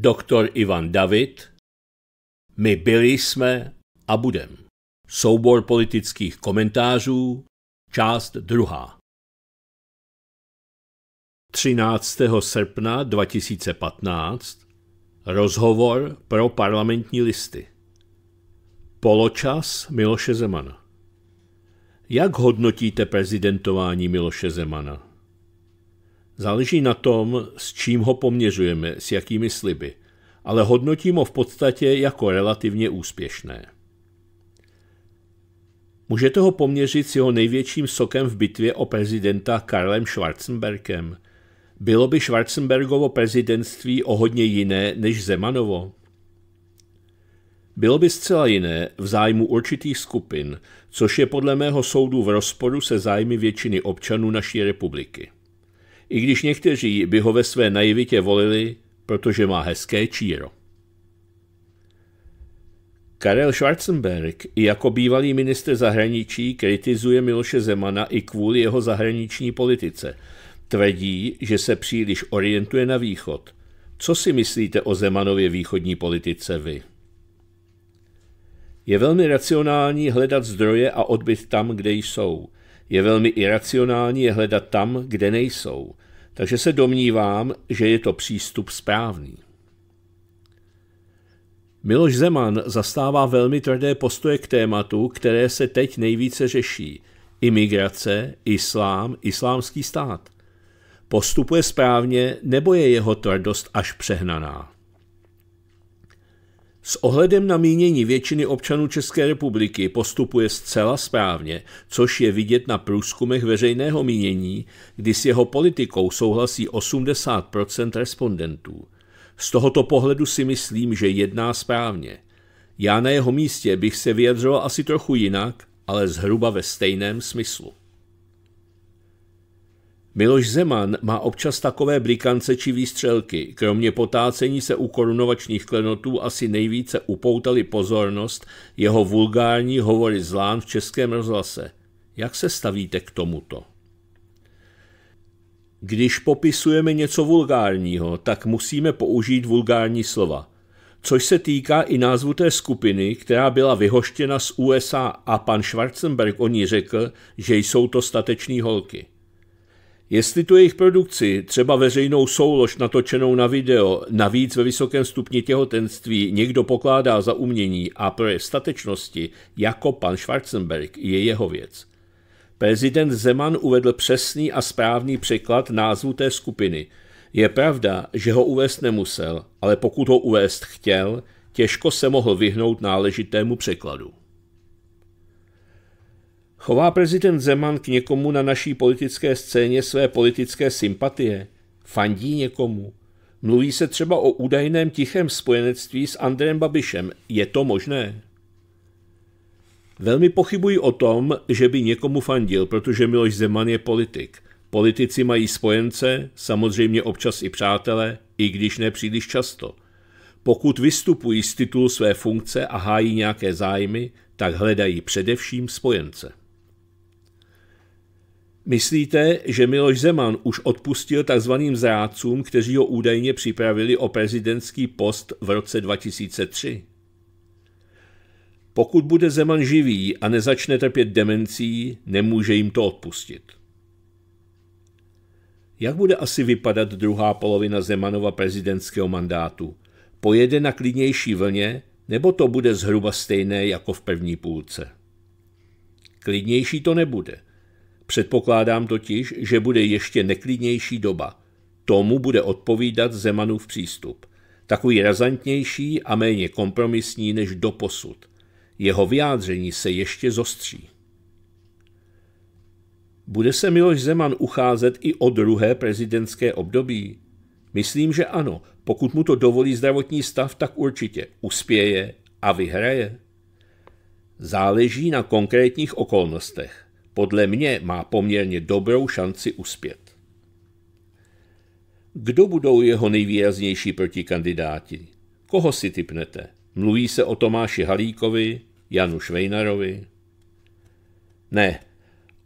doktor Ivan David, My byli jsme a budem. Soubor politických komentářů, část druhá. 13. srpna 2015 Rozhovor pro parlamentní listy. Poločas Miloše Zemana. Jak hodnotíte prezidentování Miloše Zemana? Záleží na tom, s čím ho poměřujeme, s jakými sliby, ale hodnotím ho v podstatě jako relativně úspěšné. Můžete ho poměřit s jeho největším sokem v bitvě o prezidenta Karlem Schwarzenbergem. Bylo by Schwarzenbergovo prezidentství o hodně jiné než Zemanovo? Bylo by zcela jiné v zájmu určitých skupin, což je podle mého soudu v rozporu se zájmy většiny občanů naší republiky i když někteří by ho ve své naivitě volili, protože má hezké číro. Karel Schwarzenberg i jako bývalý minister zahraničí kritizuje Miloše Zemana i kvůli jeho zahraniční politice. Tvrdí, že se příliš orientuje na východ. Co si myslíte o Zemanově východní politice vy? Je velmi racionální hledat zdroje a odbyt tam, kde jsou. Je velmi iracionální je hledat tam, kde nejsou. Takže se domnívám, že je to přístup správný. Miloš Zeman zastává velmi tvrdé postoje k tématu, které se teď nejvíce řeší. Imigrace, islám, islámský stát. Postupuje správně nebo je jeho tvrdost až přehnaná? S ohledem na mínění většiny občanů České republiky postupuje zcela správně, což je vidět na průzkumech veřejného mínění, kdy s jeho politikou souhlasí 80 respondentů. Z tohoto pohledu si myslím, že jedná správně. Já na jeho místě bych se vyjadřoval asi trochu jinak, ale zhruba ve stejném smyslu. Miloš Zeman má občas takové brikance či výstřelky. Kromě potácení se u korunovačních klenotů asi nejvíce upoutali pozornost jeho vulgární hovory zlán v českém rozhlase. Jak se stavíte k tomuto? Když popisujeme něco vulgárního, tak musíme použít vulgární slova. Což se týká i názvu té skupiny, která byla vyhoštěna z USA a pan Schwarzenberg o ní řekl, že jsou to stateční holky. Jestli tu jejich produkci, třeba veřejnou soulož natočenou na video, navíc ve vysokém stupni těhotenství někdo pokládá za umění a projev statečnosti, jako pan Schwarzenberg, je jeho věc. Prezident Zeman uvedl přesný a správný překlad názvu té skupiny. Je pravda, že ho uvést nemusel, ale pokud ho uvést chtěl, těžko se mohl vyhnout náležitému překladu. Chová prezident Zeman k někomu na naší politické scéně své politické sympatie? Fandí někomu? Mluví se třeba o údajném tichém spojenectví s Andrem Babišem. Je to možné? Velmi pochybuji o tom, že by někomu fandil, protože Miloš Zeman je politik. Politici mají spojence, samozřejmě občas i přátele, i když ne příliš často. Pokud vystupují z titulu své funkce a hájí nějaké zájmy, tak hledají především spojence. Myslíte, že Miloš Zeman už odpustil tzv. zrádcům, kteří ho údajně připravili o prezidentský post v roce 2003? Pokud bude Zeman živý a nezačne trpět demencí, nemůže jim to odpustit. Jak bude asi vypadat druhá polovina Zemanova prezidentského mandátu? Pojede na klidnější vlně, nebo to bude zhruba stejné jako v první půlce? Klidnější to nebude – Předpokládám totiž, že bude ještě neklidnější doba. Tomu bude odpovídat Zemanův přístup. Takový razantnější a méně kompromisní než doposud. Jeho vyjádření se ještě zostří. Bude se Miloš Zeman ucházet i o druhé prezidentské období? Myslím, že ano. Pokud mu to dovolí zdravotní stav, tak určitě uspěje a vyhraje. Záleží na konkrétních okolnostech podle mě má poměrně dobrou šanci uspět. Kdo budou jeho nejvýraznější protikandidáti? Koho si typnete? Mluví se o Tomáši Halíkovi, Janu Švejnarovi? Ne,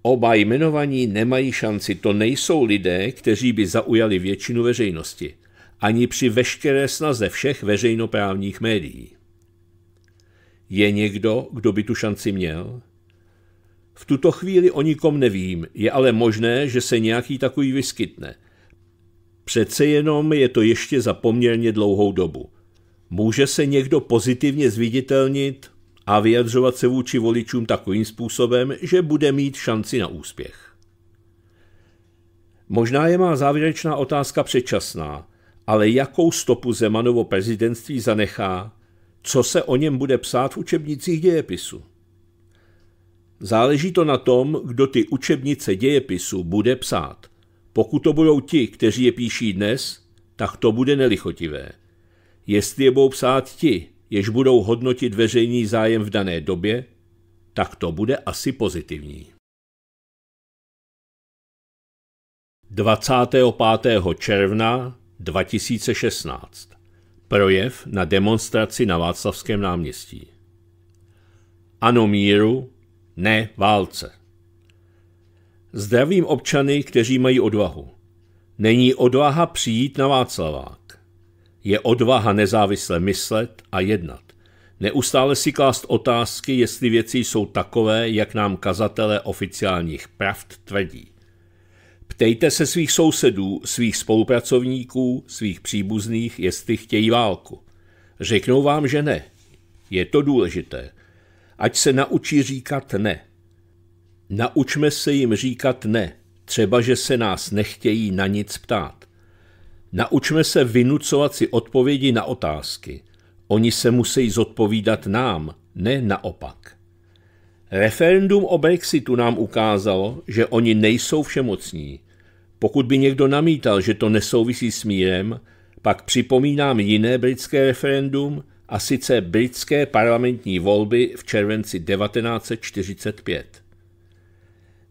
oba jmenovaní nemají šanci, to nejsou lidé, kteří by zaujali většinu veřejnosti, ani při veškeré snaze všech veřejnoprávních médií. Je někdo, kdo by tu šanci měl? V tuto chvíli o nikom nevím, je ale možné, že se nějaký takový vyskytne. Přece jenom je to ještě za poměrně dlouhou dobu. Může se někdo pozitivně zviditelnit a vyjadřovat se vůči voličům takovým způsobem, že bude mít šanci na úspěch. Možná je má závěrečná otázka předčasná, ale jakou stopu Zemanovo prezidentství zanechá, co se o něm bude psát v učebnicích dějepisu? Záleží to na tom, kdo ty učebnice dějepisu bude psát. Pokud to budou ti, kteří je píší dnes, tak to bude nelichotivé. Jestli je budou psát ti, jež budou hodnotit veřejný zájem v dané době, tak to bude asi pozitivní. 25. června 2016 Projev na demonstraci na Václavském náměstí. Ano míru, ne válce. Zdravím občany, kteří mají odvahu. Není odvaha přijít na Václavák. Je odvaha nezávisle myslet a jednat. Neustále si klást otázky, jestli věci jsou takové, jak nám kazatelé oficiálních pravd tvrdí. Ptejte se svých sousedů, svých spolupracovníků, svých příbuzných, jestli chtějí válku. Řeknou vám, že ne. Je to důležité ať se naučí říkat ne. Naučme se jim říkat ne, třeba že se nás nechtějí na nic ptát. Naučme se vynucovat si odpovědi na otázky. Oni se musí zodpovídat nám, ne naopak. Referendum o Brexitu nám ukázalo, že oni nejsou všemocní. Pokud by někdo namítal, že to nesouvisí s mírem, pak připomínám jiné britské referendum – a sice britské parlamentní volby v červenci 1945.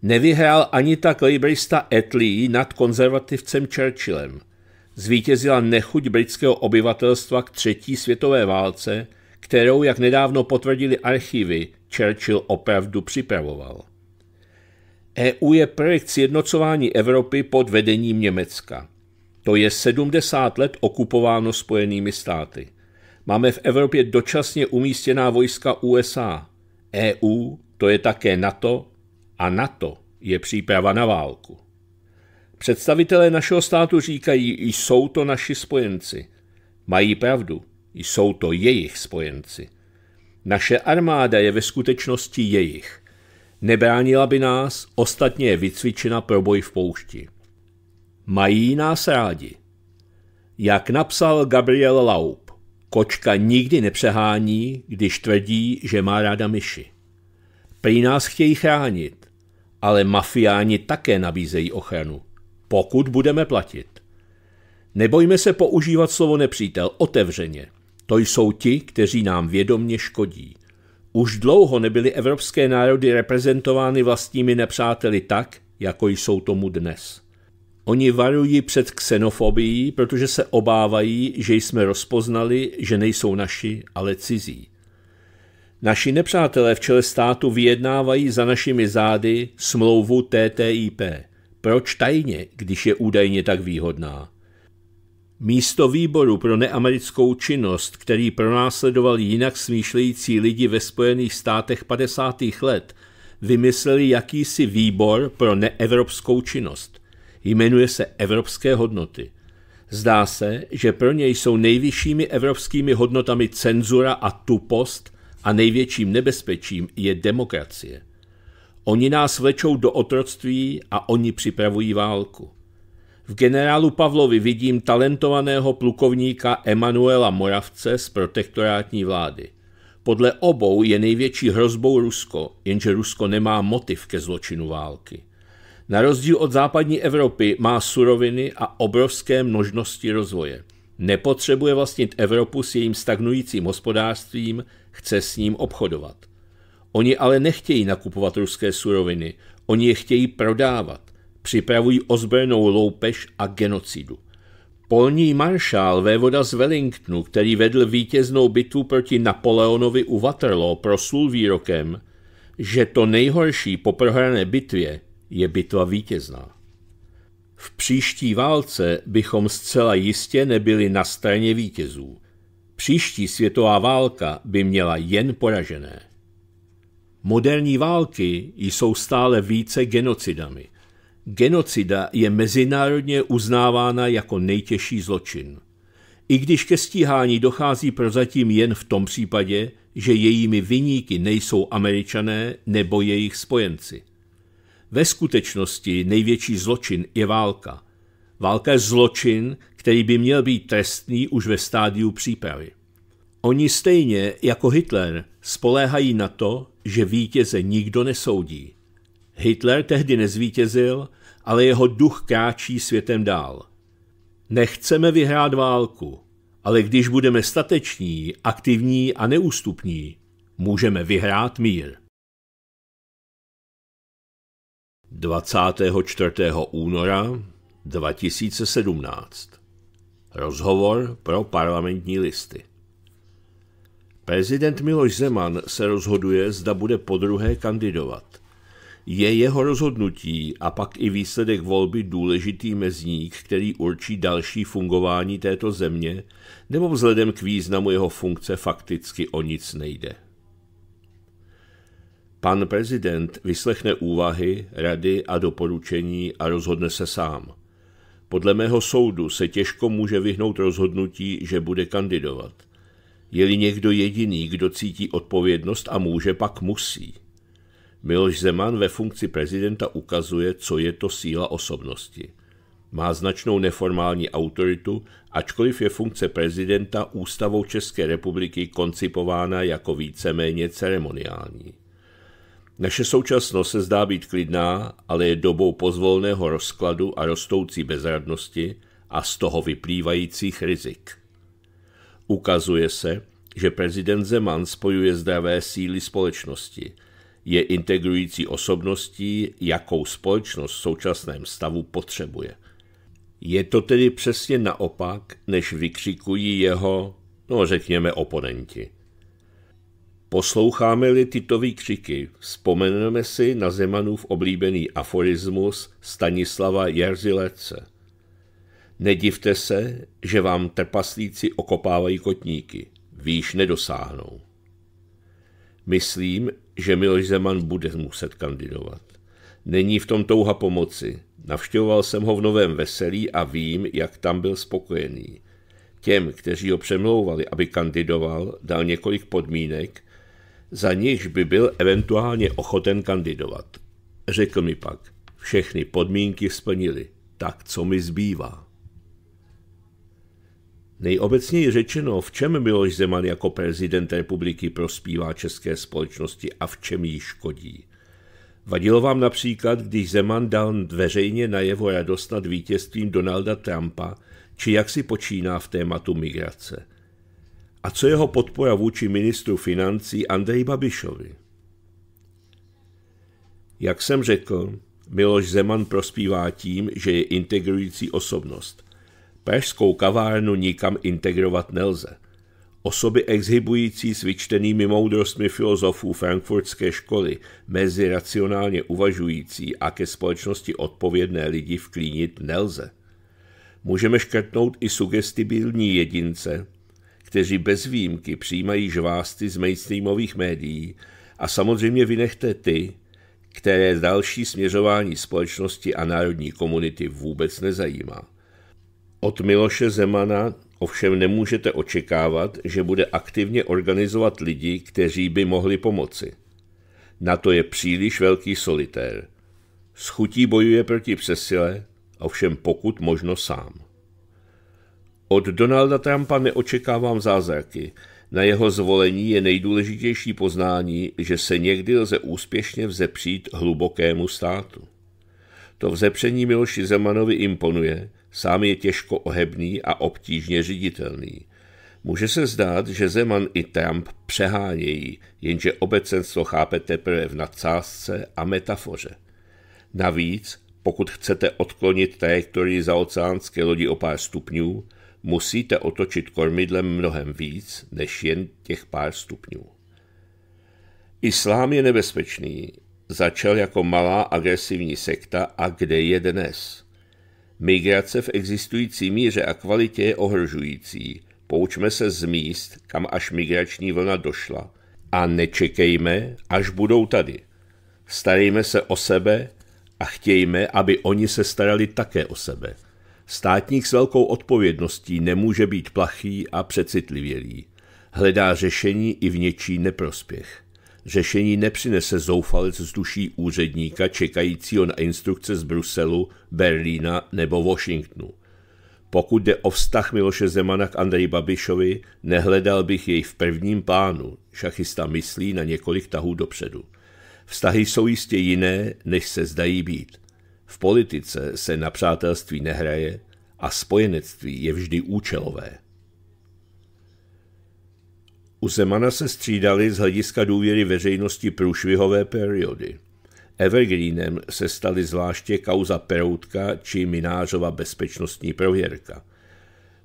Nevyhrál ani tak librista Attlee nad konzervativcem Churchillem. Zvítězila nechuť britského obyvatelstva k třetí světové válce, kterou, jak nedávno potvrdili archivy, Churchill opravdu připravoval. EU je projekt sjednocování Evropy pod vedením Německa. To je 70 let okupováno Spojenými státy máme v Evropě dočasně umístěná vojska USA. EU to je také NATO a NATO je příprava na válku. Představitelé našeho státu říkají, jsou to naši spojenci. Mají pravdu, jsou to jejich spojenci. Naše armáda je ve skutečnosti jejich. Nebránila by nás, ostatně je vycvičena pro boj v poušti. Mají nás rádi. Jak napsal Gabriel Laub, Kočka nikdy nepřehání, když tvrdí, že má ráda myši. Prý nás chtějí chránit, ale mafiáni také nabízejí ochranu, pokud budeme platit. Nebojme se používat slovo nepřítel otevřeně. To jsou ti, kteří nám vědomně škodí. Už dlouho nebyly evropské národy reprezentovány vlastními nepřáteli tak, jako jsou tomu dnes. Oni varují před xenofobií, protože se obávají, že jsme rozpoznali, že nejsou naši, ale cizí. Naši nepřátelé v čele státu vyjednávají za našimi zády smlouvu TTIP. Proč tajně, když je údajně tak výhodná? Místo výboru pro neamerickou činnost, který pronásledoval jinak smýšlející lidi ve Spojených státech 50. let, vymysleli jakýsi výbor pro neevropskou činnost – jmenuje se Evropské hodnoty. Zdá se, že pro něj jsou nejvyššími evropskými hodnotami cenzura a tupost a největším nebezpečím je demokracie. Oni nás vlečou do otroctví a oni připravují válku. V generálu Pavlovi vidím talentovaného plukovníka Emanuela Moravce z protektorátní vlády. Podle obou je největší hrozbou Rusko, jenže Rusko nemá motiv ke zločinu války. Na rozdíl od západní Evropy má suroviny a obrovské množnosti rozvoje. Nepotřebuje vlastnit Evropu s jejím stagnujícím hospodářstvím, chce s ním obchodovat. Oni ale nechtějí nakupovat ruské suroviny, oni je chtějí prodávat. Připravují ozbrojenou loupež a genocidu. Polní maršál vévoda z Wellingtonu, který vedl vítěznou bitvu proti Napoleonovi u Waterloo, proslul výrokem, že to nejhorší po prohrané bitvě je bitva vítězná. V příští válce bychom zcela jistě nebyli na straně vítězů. Příští světová válka by měla jen poražené. Moderní války jsou stále více genocidami. Genocida je mezinárodně uznávána jako nejtěžší zločin. I když ke stíhání dochází prozatím jen v tom případě, že jejími vyníky nejsou američané nebo jejich spojenci – ve skutečnosti největší zločin je válka. Válka je zločin, který by měl být trestný už ve stádiu přípravy. Oni stejně jako Hitler spoléhají na to, že vítěze nikdo nesoudí. Hitler tehdy nezvítězil, ale jeho duch kráčí světem dál. Nechceme vyhrát válku, ale když budeme stateční, aktivní a neústupní, můžeme vyhrát mír. 24. února 2017 Rozhovor pro parlamentní listy Prezident Miloš Zeman se rozhoduje, zda bude podruhé kandidovat. Je jeho rozhodnutí a pak i výsledek volby důležitý mezník, který určí další fungování této země, nebo vzhledem k významu jeho funkce fakticky o nic nejde. Pan prezident vyslechne úvahy, rady a doporučení a rozhodne se sám. Podle mého soudu se těžko může vyhnout rozhodnutí, že bude kandidovat. Je-li někdo jediný, kdo cítí odpovědnost a může, pak musí. Miloš Zeman ve funkci prezidenta ukazuje, co je to síla osobnosti. Má značnou neformální autoritu, ačkoliv je funkce prezidenta ústavou České republiky koncipována jako víceméně ceremoniální. Naše současnost se zdá být klidná, ale je dobou pozvolného rozkladu a rostoucí bezradnosti a z toho vyplývajících rizik. Ukazuje se, že prezident Zeman spojuje zdravé síly společnosti. Je integrující osobností, jakou společnost v současném stavu potřebuje. Je to tedy přesně naopak, než vykřikují jeho, no řekněme, oponenti. Posloucháme-li tyto křiky, vzpomeneme si na Zemanův oblíbený aforismus Stanislava Jerzilece. Nedivte se, že vám trpaslíci okopávají kotníky, výš nedosáhnou. Myslím, že Miloš Zeman bude muset kandidovat. Není v tom touha pomoci. Navštěvoval jsem ho v Novém Veselí a vím, jak tam byl spokojený. Těm, kteří ho přemlouvali, aby kandidoval, dal několik podmínek, za nich by byl eventuálně ochoten kandidovat. Řekl mi pak, všechny podmínky splnili, tak co mi zbývá? Nejobecněji řečeno, v čem Miloš Zeman jako prezident republiky prospívá české společnosti a v čem jí škodí? Vadilo vám například, když Zeman dal veřejně najevo radost nad vítězstvím Donalda Trumpa, či jak si počíná v tématu migrace – a co jeho podpora vůči ministru financí Andrej Babišovi? Jak jsem řekl, Miloš Zeman prospívá tím, že je integrující osobnost. Pražskou kavárnu nikam integrovat nelze. Osoby exhibující s vyčtenými moudrostmi filozofů frankfurtské školy mezi racionálně uvažující a ke společnosti odpovědné lidi vklínit nelze. Můžeme škrtnout i sugestibilní jedince, kteří bez výjimky přijímají žvásty z mainstreamových médií a samozřejmě vynechte ty, které další směřování společnosti a národní komunity vůbec nezajímá. Od Miloše Zemana ovšem nemůžete očekávat, že bude aktivně organizovat lidi, kteří by mohli pomoci. Na to je příliš velký solitér. S chutí bojuje proti přesile, ovšem pokud možno sám. Od Donalda Trumpa neočekávám zázraky. Na jeho zvolení je nejdůležitější poznání, že se někdy lze úspěšně vzepřít hlubokému státu. To vzepření Miloši Zemanovi imponuje, sám je těžko ohebný a obtížně řiditelný. Může se zdát, že Zeman i Trump přehánějí, jenže obecenstvo chápe teprve v nadsázce a metafoře. Navíc, pokud chcete odklonit trajektorii za oceánské lodi o pár stupňů, musíte otočit kormidlem mnohem víc než jen těch pár stupňů. Islám je nebezpečný, začal jako malá agresivní sekta a kde je dnes? Migrace v existující míře a kvalitě je ohrožující. Poučme se z míst, kam až migrační vlna došla a nečekejme, až budou tady. Starejme se o sebe a chtějme, aby oni se starali také o sebe. Státník s velkou odpovědností nemůže být plachý a přecitlivělý. Hledá řešení i v něčí neprospěch. Řešení nepřinese zoufalec z duší úředníka čekajícího na instrukce z Bruselu, Berlína nebo Washingtonu. Pokud jde o vztah Miloše Zemana k Andreji Babišovi, nehledal bych jej v prvním plánu, šachista myslí na několik tahů dopředu. Vztahy jsou jistě jiné, než se zdají být. V politice se na přátelství nehraje a spojenectví je vždy účelové. U Zemana se střídali z hlediska důvěry veřejnosti průšvihové periody. Evergreenem se staly zvláště kauza Peroutka či Minářova bezpečnostní prověrka.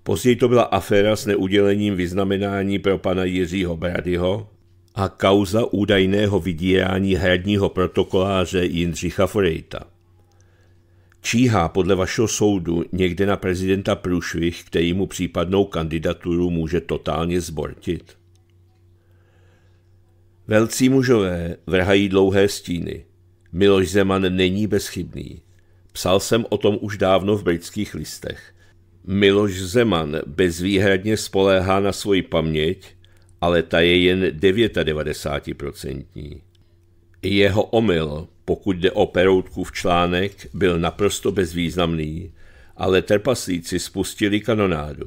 Později to byla aféra s neudělením vyznamenání pro pana Jiřího Bradyho a kauza údajného vydírání hradního protokoláře Jindřicha Forejta. Číhá podle vašeho soudu někde na prezidenta Průšvih, který mu případnou kandidaturu může totálně zbortit? Velcí mužové vrhají dlouhé stíny. Miloš Zeman není bezchybný. Psal jsem o tom už dávno v britských listech. Miloš Zeman bezvýhradně spoléhá na svoji paměť, ale ta je jen 99%. Jeho omyl pokud jde o v článek, byl naprosto bezvýznamný, ale trpaslíci spustili kanonádu.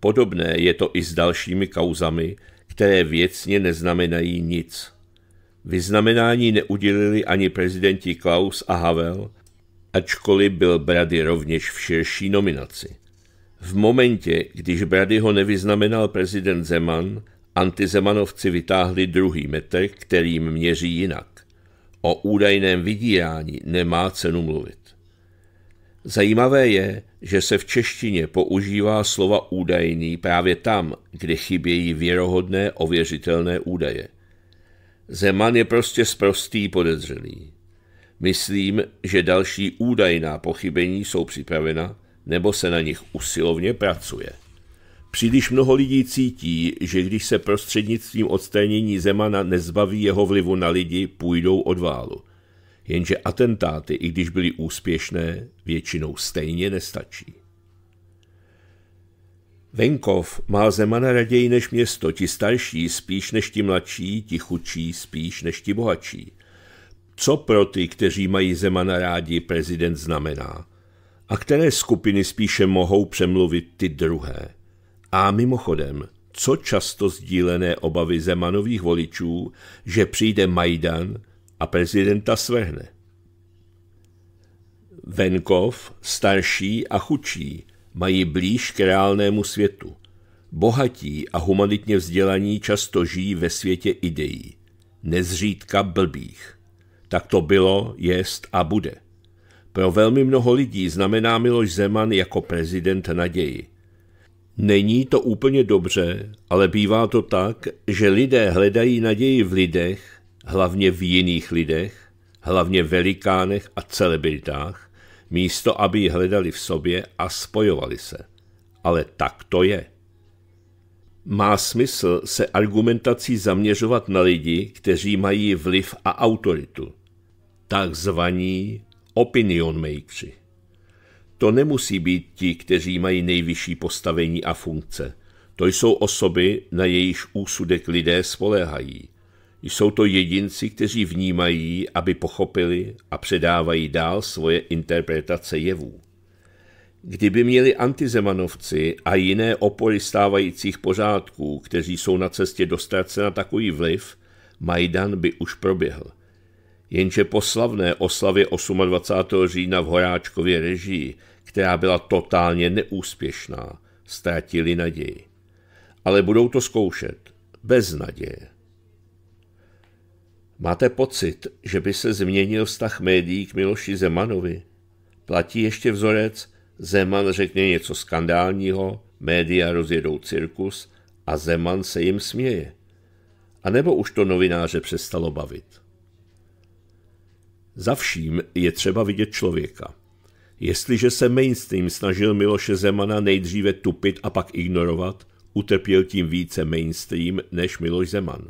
Podobné je to i s dalšími kauzami, které věcně neznamenají nic. Vyznamenání neudělili ani prezidenti Klaus a Havel, ačkoliv byl Brady rovněž v širší nominaci. V momentě, když Brady ho nevyznamenal prezident Zeman, antizemanovci vytáhli druhý metr, kterým měří jinak. O údajném vydírání nemá cenu mluvit. Zajímavé je, že se v češtině používá slova údajný právě tam, kde chybějí věrohodné ověřitelné údaje. Zeman je prostě sprostý podezřelý. Myslím, že další údajná pochybení jsou připravena nebo se na nich usilovně pracuje. Příliš mnoho lidí cítí, že když se prostřednictvím odstranění Zemana nezbaví jeho vlivu na lidi, půjdou od válu. Jenže atentáty, i když byly úspěšné, většinou stejně nestačí. Venkov má Zemana raději než město, ti starší spíš než ti mladší, ti chudší spíš než ti bohatší. Co pro ty, kteří mají Zemana rádi, prezident znamená? A které skupiny spíše mohou přemluvit ty druhé? A mimochodem, co často sdílené obavy Zemanových voličů, že přijde Majdan a prezidenta svrhne. Venkov, starší a chučí, mají blíž k reálnému světu. Bohatí a humanitně vzdělaní často žijí ve světě ideí, nezřídka blbých. Tak to bylo, jest a bude. Pro velmi mnoho lidí znamená Miloš Zeman jako prezident naději. Není to úplně dobře, ale bývá to tak, že lidé hledají naději v lidech, hlavně v jiných lidech, hlavně velikánech a celebritách, místo aby ji hledali v sobě a spojovali se. Ale tak to je. Má smysl se argumentací zaměřovat na lidi, kteří mají vliv a autoritu. Takzvaní opinion makers. To nemusí být ti, kteří mají nejvyšší postavení a funkce. To jsou osoby, na jejíž úsudek lidé spoléhají. Jsou to jedinci, kteří vnímají, aby pochopili a předávají dál svoje interpretace jevů. Kdyby měli antizemanovci a jiné opory stávajících pořádků, kteří jsou na cestě se na takový vliv, Majdan by už proběhl – jenže po slavné oslavě 28. října v Horáčkově režii, která byla totálně neúspěšná, ztratili naději. Ale budou to zkoušet, bez naděje. Máte pocit, že by se změnil vztah médií k Miloši Zemanovi? Platí ještě vzorec, Zeman řekne něco skandálního, média rozjedou cirkus a Zeman se jim směje. A nebo už to novináře přestalo bavit? Za vším je třeba vidět člověka. Jestliže se mainstream snažil Miloše Zemana nejdříve tupit a pak ignorovat, utrpěl tím více mainstream než Miloš Zeman.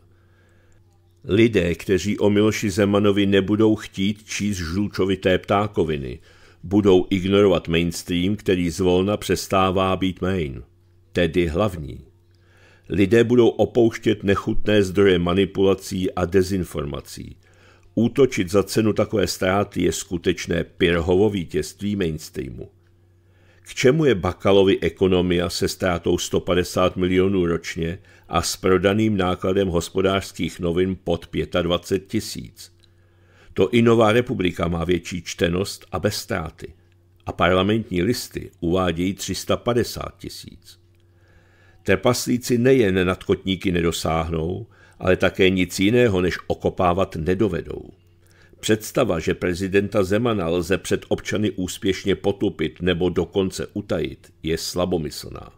Lidé, kteří o Miloši Zemanovi nebudou chtít číst žlučovité ptákoviny, budou ignorovat mainstream, který zvolna přestává být main, tedy hlavní. Lidé budou opouštět nechutné zdroje manipulací a dezinformací – Útočit za cenu takové ztráty je skutečné Pirhovo vítězství mainstreamu. K čemu je Bakalovi ekonomia se ztrátou 150 milionů ročně a s prodaným nákladem hospodářských novin pod 25 tisíc? To i Nová republika má větší čtenost a bez ztráty. A parlamentní listy uvádějí 350 tisíc. Trpaslíci nejen nad kotníky nedosáhnou, ale také nic jiného než okopávat nedovedou. Představa, že prezidenta Zemana lze před občany úspěšně potupit nebo dokonce utajit, je slabomyslná.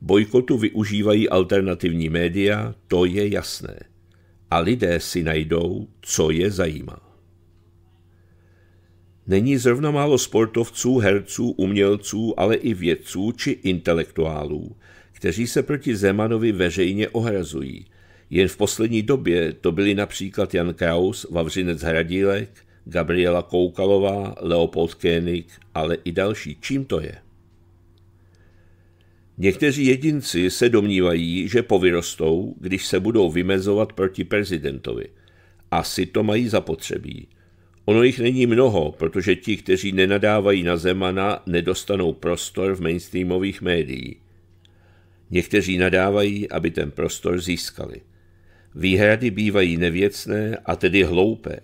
Bojkotu využívají alternativní média, to je jasné. A lidé si najdou, co je zajímá. Není zrovna málo sportovců, herců, umělců, ale i vědců či intelektuálů, kteří se proti Zemanovi veřejně ohrazují – jen v poslední době to byli například Jan Kraus, Vavřinec Hradílek, Gabriela Koukalová, Leopold Koenig, ale i další. Čím to je? Někteří jedinci se domnívají, že povyrostou, když se budou vymezovat proti prezidentovi. Asi to mají zapotřebí. Ono jich není mnoho, protože ti, kteří nenadávají na Zemana, nedostanou prostor v mainstreamových médiích. Někteří nadávají, aby ten prostor získali. Výhrady bývají nevěcné a tedy hloupé.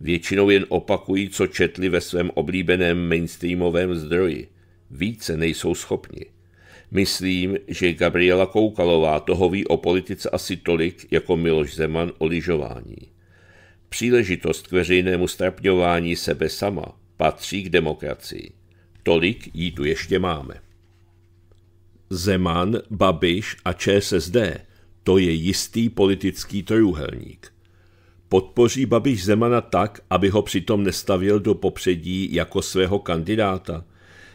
Většinou jen opakují, co četli ve svém oblíbeném mainstreamovém zdroji. Více nejsou schopni. Myslím, že Gabriela Koukalová toho ví o politice asi tolik, jako Miloš Zeman o lyžování. Příležitost k veřejnému strapňování sebe sama patří k demokracii. Tolik jí tu ještě máme. Zeman, Babiš a ČSSD to je jistý politický trojuhelník. Podpoří Babiš Zemana tak, aby ho přitom nestavil do popředí jako svého kandidáta?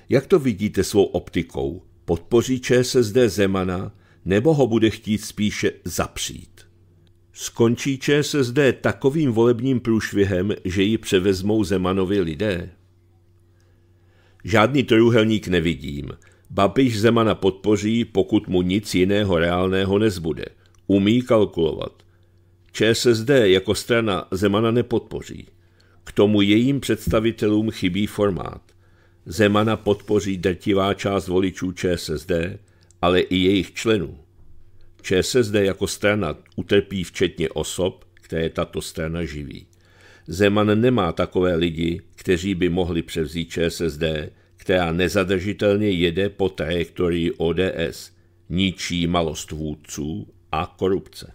Jak to vidíte svou optikou? Podpoří ČSSD Zemana nebo ho bude chtít spíše zapřít? Skončí ČSSD takovým volebním průšvihem, že ji převezmou Zemanovi lidé? Žádný trojuhelník nevidím. Babiš Zemana podpoří, pokud mu nic jiného reálného nezbude – umí kalkulovat. ČSSD jako strana Zemana nepodpoří. K tomu jejím představitelům chybí formát. Zemana podpoří drtivá část voličů ČSSD, ale i jejich členů. ČSSD jako strana utrpí včetně osob, které tato strana živí. Zeman nemá takové lidi, kteří by mohli převzít ČSSD, která nezadržitelně jede po trajektorii ODS, ničí malost vůdců a korupce.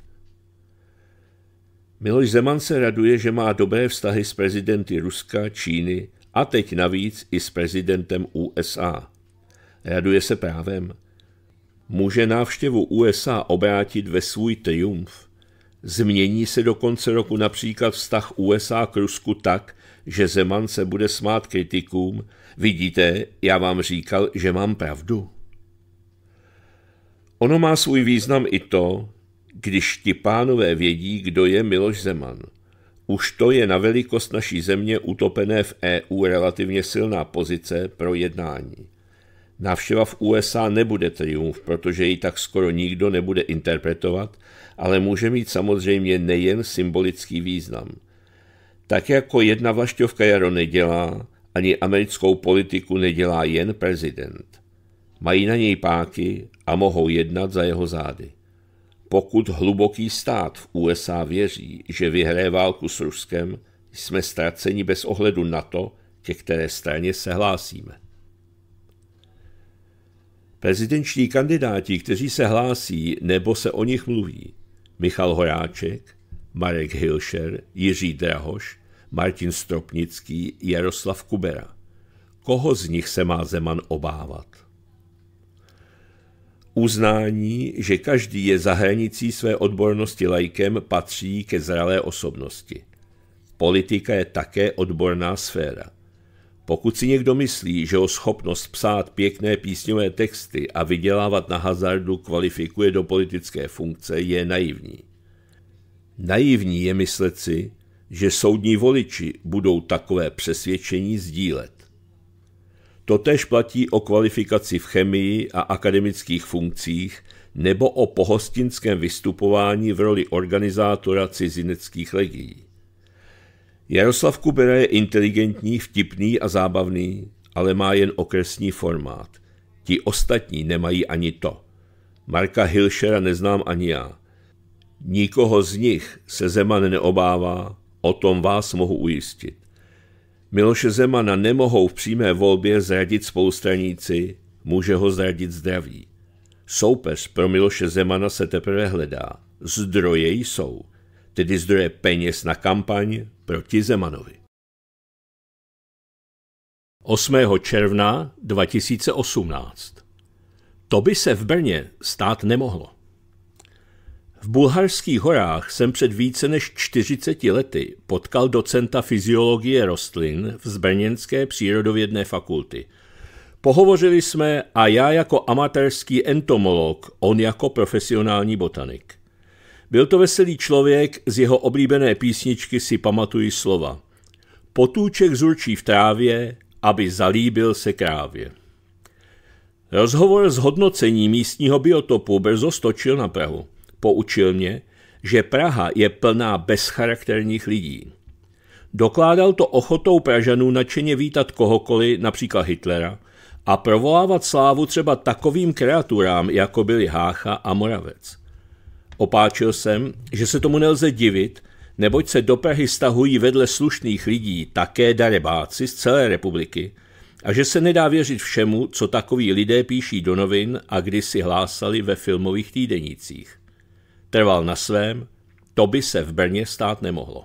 Miloš Zeman se raduje, že má dobré vztahy s prezidenty Ruska, Číny a teď navíc i s prezidentem USA. Raduje se právem. Může návštěvu USA obrátit ve svůj triumf. Změní se do konce roku například vztah USA k Rusku tak, že Zeman se bude smát kritikům. Vidíte, já vám říkal, že mám pravdu. Ono má svůj význam i to, když ti pánové vědí, kdo je Miloš Zeman. Už to je na velikost naší země utopené v EU relativně silná pozice pro jednání. Návštěva v USA nebude triumf, protože ji tak skoro nikdo nebude interpretovat, ale může mít samozřejmě nejen symbolický význam. Tak jako jedna vlašťovka jaro nedělá, ani americkou politiku nedělá jen prezident. Mají na něj páky a mohou jednat za jeho zády. Pokud hluboký stát v USA věří, že vyhraje válku s Ruskem, jsme ztraceni bez ohledu na to, ke které straně se hlásíme. Prezidenční kandidáti, kteří se hlásí nebo se o nich mluví, Michal Horáček, Marek Hilšer, Jiří Drahoš, Martin Stropnický, Jaroslav Kubera. Koho z nich se má Zeman obávat? Uznání, že každý je za hranicí své odbornosti lajkem, patří ke zralé osobnosti. Politika je také odborná sféra. Pokud si někdo myslí, že o schopnost psát pěkné písňové texty a vydělávat na hazardu kvalifikuje do politické funkce, je naivní. Naivní je myslet si, že soudní voliči budou takové přesvědčení sdílet. Totež platí o kvalifikaci v chemii a akademických funkcích nebo o pohostinském vystupování v roli organizátora cizineckých legií. Jaroslav Kubera je inteligentní, vtipný a zábavný, ale má jen okresní formát. Ti ostatní nemají ani to. Marka Hilšera neznám ani já. Nikoho z nich se Zeman neobává, o tom vás mohu ujistit. Miloše Zemana nemohou v přímé volbě zradit spoustraníci, může ho zradit zdraví. Soupeř pro Miloše Zemana se teprve hledá. Zdroje jsou, tedy zdroje peněz na kampaň proti Zemanovi. 8. června 2018 To by se v Brně stát nemohlo. V bulharských horách jsem před více než 40 lety potkal docenta fyziologie rostlin v Zbrněnské přírodovědné fakulty. Pohovořili jsme a já jako amatérský entomolog, on jako profesionální botanik. Byl to veselý člověk, z jeho oblíbené písničky si pamatuji slova. Potůček zurčí v trávě, aby zalíbil se krávě. Rozhovor s hodnocení místního biotopu brzo stočil na Prahu. Poučil mě, že Praha je plná bezcharakterních lidí. Dokládal to ochotou Pražanů nadšeně vítat kohokoliv, například Hitlera, a provolávat slávu třeba takovým kreaturám, jako byli Hácha a Moravec. Opáčil jsem, že se tomu nelze divit, neboť se do Prahy stahují vedle slušných lidí také darebáci z celé republiky a že se nedá věřit všemu, co takoví lidé píší do novin a kdysi si hlásali ve filmových týdenících. Trval na svém, to by se v Brně stát nemohlo.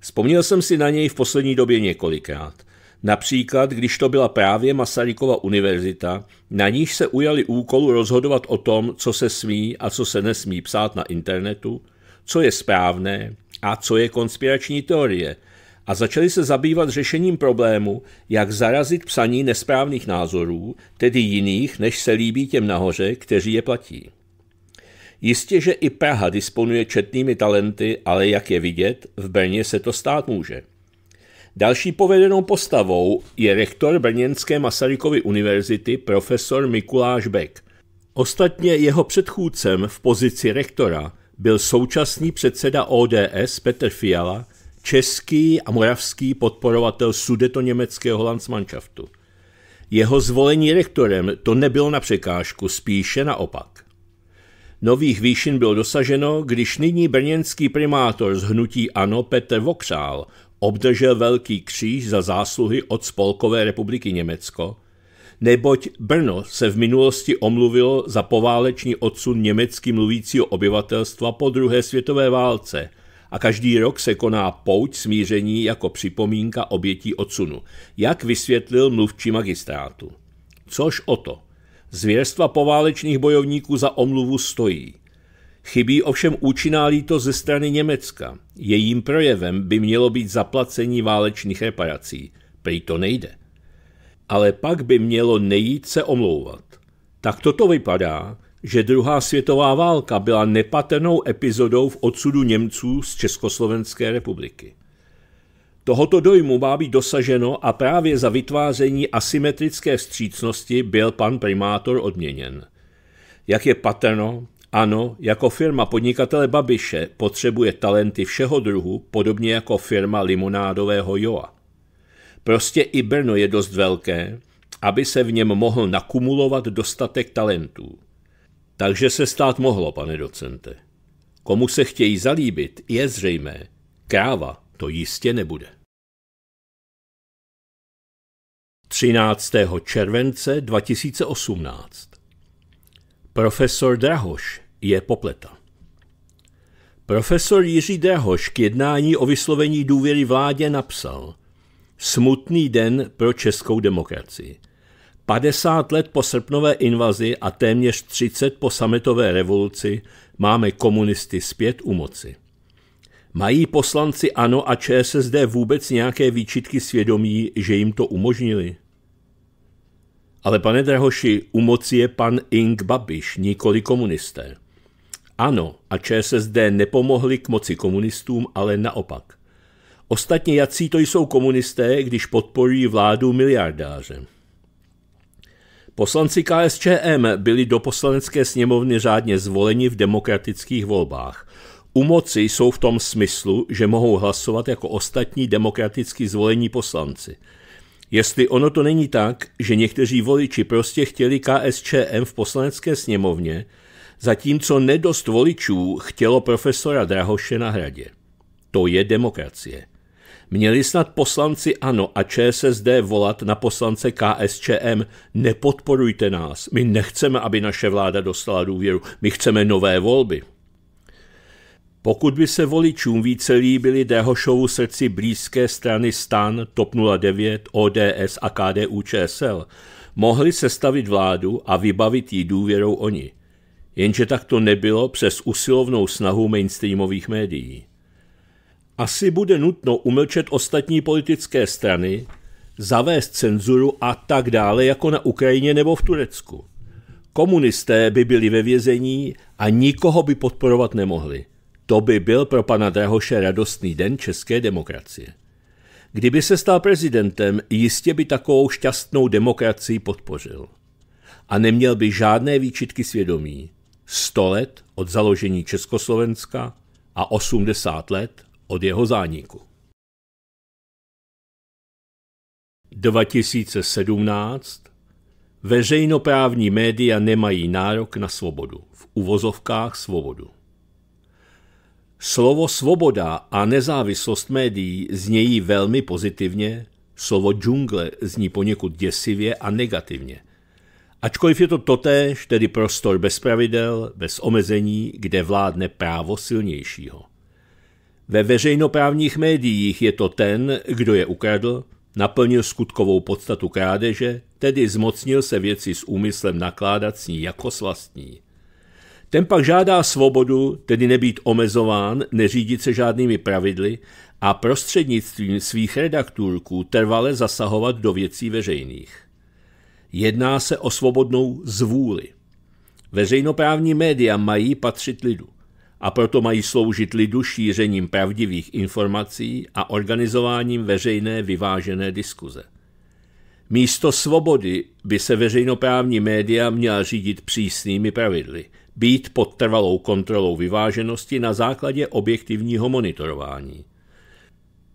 Vzpomněl jsem si na něj v poslední době několikrát. Například, když to byla právě Masarykova univerzita, na níž se ujali úkolu rozhodovat o tom, co se smí a co se nesmí psát na internetu, co je správné a co je konspirační teorie, a začali se zabývat řešením problému, jak zarazit psaní nesprávných názorů, tedy jiných, než se líbí těm nahoře, kteří je platí. Jistě, že i Praha disponuje četnými talenty, ale jak je vidět, v Brně se to stát může. Další povedenou postavou je rektor Brněnské Masarykovy univerzity profesor Mikuláš Beck. Ostatně jeho předchůdcem v pozici rektora byl současný předseda ODS Petr Fiala, český a moravský podporovatel sudetoněmeckého Landsmannschaftu. Jeho zvolení rektorem to nebylo na překážku, spíše naopak. Nových výšin bylo dosaženo, když nyní brněnský primátor z hnutí ANO Petr Vokřál obdržel Velký kříž za zásluhy od Spolkové republiky Německo, neboť Brno se v minulosti omluvilo za pováleční odsun německy mluvícího obyvatelstva po druhé světové válce a každý rok se koná pouť smíření jako připomínka obětí odsunu, jak vysvětlil mluvčí magistrátu. Což o to. Zvěrstva poválečných bojovníků za omluvu stojí. Chybí ovšem účinná líto ze strany Německa. Jejím projevem by mělo být zaplacení válečných reparací. Prý to nejde. Ale pak by mělo nejít se omlouvat. Tak toto vypadá, že druhá světová válka byla nepatrnou epizodou v odsudu Němců z Československé republiky. Tohoto dojmu má být dosaženo a právě za vytváření asymetrické vstřícnosti byl pan primátor odměněn. Jak je patrno, ano, jako firma podnikatele Babiše potřebuje talenty všeho druhu, podobně jako firma limonádového Joa. Prostě i Brno je dost velké, aby se v něm mohl nakumulovat dostatek talentů. Takže se stát mohlo, pane docente. Komu se chtějí zalíbit, je zřejmé. Kráva, to jistě nebude. 13. července 2018 Profesor Drahoš je popleta. Profesor Jiří Drahoš k jednání o vyslovení důvěry vládě napsal Smutný den pro českou demokracii. 50 let po srpnové invazi a téměř 30 po sametové revoluci máme komunisty zpět u moci. Mají poslanci ANO a ČSSD vůbec nějaké výčitky svědomí, že jim to umožnili? Ale pane Drahoši, u moci je pan Ing Babiš, nikoli komunisté. Ano a ČSSD nepomohli k moci komunistům, ale naopak. Ostatně jací to jsou komunisté, když podporují vládu miliardáře. Poslanci KSČM byli do poslanecké sněmovny řádně zvoleni v demokratických volbách. U moci jsou v tom smyslu, že mohou hlasovat jako ostatní demokraticky zvolení poslanci. Jestli ono to není tak, že někteří voliči prostě chtěli KSČM v poslanecké sněmovně, zatímco nedost voličů chtělo profesora Drahoše na hradě. To je demokracie. Měli snad poslanci ANO a ČSSD volat na poslance KSČM, nepodporujte nás, my nechceme, aby naše vláda dostala důvěru, my chceme nové volby. Pokud by se voličům více líbily Dehošovu srdci blízké strany STAN, TOP 09, ODS a KDU ČSL, mohli sestavit vládu a vybavit jí důvěrou oni. Jenže tak to nebylo přes usilovnou snahu mainstreamových médií. Asi bude nutno umlčet ostatní politické strany, zavést cenzuru a tak dále jako na Ukrajině nebo v Turecku. Komunisté by byli ve vězení a nikoho by podporovat nemohli. To by byl pro pana Drahoše radostný den české demokracie. Kdyby se stal prezidentem, jistě by takovou šťastnou demokracii podpořil. A neměl by žádné výčitky svědomí. 100 let od založení Československa a 80 let od jeho zániku. 2017 Veřejnoprávní média nemají nárok na svobodu, v uvozovkách svobodu. Slovo svoboda a nezávislost médií znějí velmi pozitivně, slovo džungle zní poněkud děsivě a negativně. Ačkoliv je to totéž, tedy prostor bez pravidel, bez omezení, kde vládne právo silnějšího. Ve veřejnoprávních médiích je to ten, kdo je ukradl, naplnil skutkovou podstatu krádeže, tedy zmocnil se věci s úmyslem nakládat s ní jako s vlastní. Ten pak žádá svobodu, tedy nebýt omezován, neřídit se žádnými pravidly a prostřednictvím svých redaktůrků trvale zasahovat do věcí veřejných. Jedná se o svobodnou zvůli. Veřejnoprávní média mají patřit lidu a proto mají sloužit lidu šířením pravdivých informací a organizováním veřejné vyvážené diskuze. Místo svobody by se veřejnoprávní média měla řídit přísnými pravidly – být pod trvalou kontrolou vyváženosti na základě objektivního monitorování.